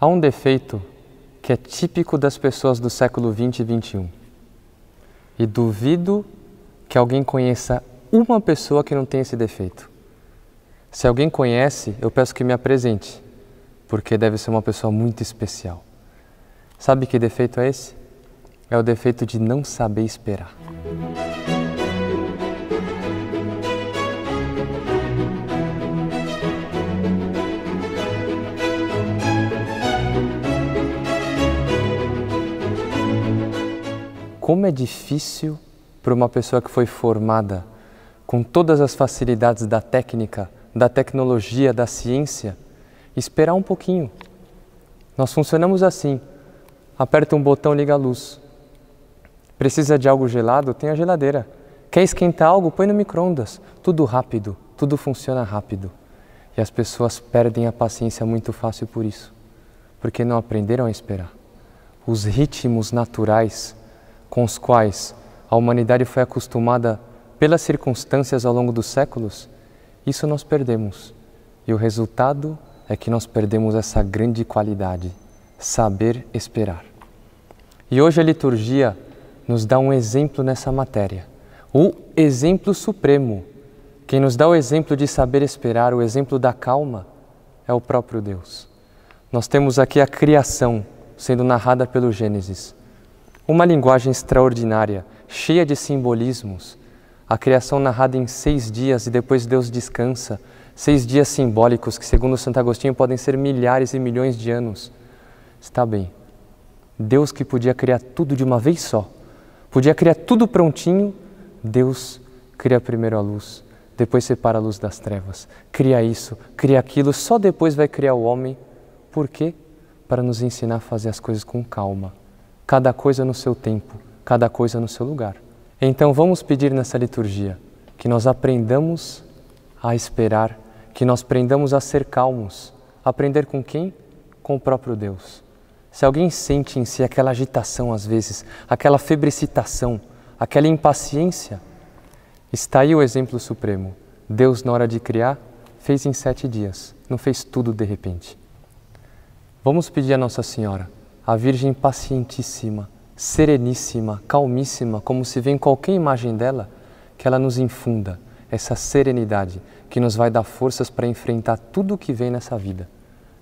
Há um defeito que é típico das pessoas do século 20 e 21. E duvido que alguém conheça uma pessoa que não tem esse defeito. Se alguém conhece, eu peço que me apresente, porque deve ser uma pessoa muito especial. Sabe que defeito é esse? É o defeito de não saber esperar. como é difícil para uma pessoa que foi formada com todas as facilidades da técnica, da tecnologia, da ciência, esperar um pouquinho. Nós funcionamos assim: aperta um botão, liga a luz. Precisa de algo gelado? Tem a geladeira. Quer esquentar algo? Põe no micro-ondas. Tudo rápido, tudo funciona rápido. E as pessoas perdem a paciência muito fácil por isso, porque não aprenderam a esperar. Os ritmos naturais com os quais a humanidade foi acostumada pelas circunstâncias ao longo dos séculos, isso nós perdemos. E o resultado é que nós perdemos essa grande qualidade, saber esperar. E hoje a liturgia nos dá um exemplo nessa matéria, o exemplo supremo. Quem nos dá o exemplo de saber esperar, o exemplo da calma, é o próprio Deus. Nós temos aqui a criação sendo narrada pelo Gênesis. Uma linguagem extraordinária, cheia de simbolismos. A criação narrada em seis dias e depois Deus descansa. Seis dias simbólicos que, segundo Santo Agostinho, podem ser milhares e milhões de anos. Está bem. Deus que podia criar tudo de uma vez só, podia criar tudo prontinho, Deus cria primeiro a luz, depois separa a luz das trevas, cria isso, cria aquilo, só depois vai criar o homem. Por quê? Para nos ensinar a fazer as coisas com calma cada coisa no seu tempo, cada coisa no seu lugar. Então vamos pedir nessa liturgia que nós aprendamos a esperar, que nós aprendamos a ser calmos. Aprender com quem? Com o próprio Deus. Se alguém sente em si aquela agitação às vezes, aquela febricitação, aquela impaciência, está aí o exemplo supremo. Deus, na hora de criar, fez em sete dias, não fez tudo de repente. Vamos pedir a Nossa Senhora a Virgem pacientíssima, sereníssima, calmíssima, como se vê em qualquer imagem dela, que ela nos infunda essa serenidade que nos vai dar forças para enfrentar tudo o que vem nessa vida.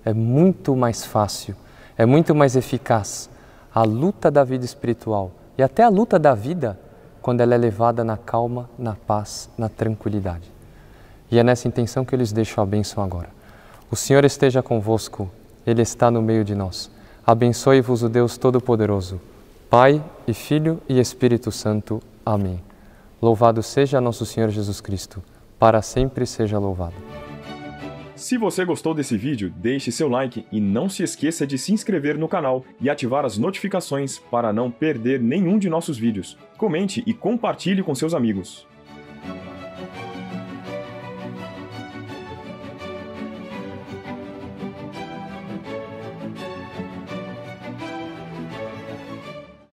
É muito mais fácil, é muito mais eficaz a luta da vida espiritual e até a luta da vida quando ela é levada na calma, na paz, na tranquilidade. E é nessa intenção que eu lhes deixo a bênção agora. O Senhor esteja convosco, Ele está no meio de nós. Abençoe-vos o Deus Todo-Poderoso, Pai e Filho e Espírito Santo. Amém. Louvado seja nosso Senhor Jesus Cristo, para sempre seja louvado. Se você gostou desse vídeo, deixe seu like e não se esqueça de se inscrever no canal e ativar as notificações para não perder nenhum de nossos vídeos. Comente e compartilhe com seus amigos.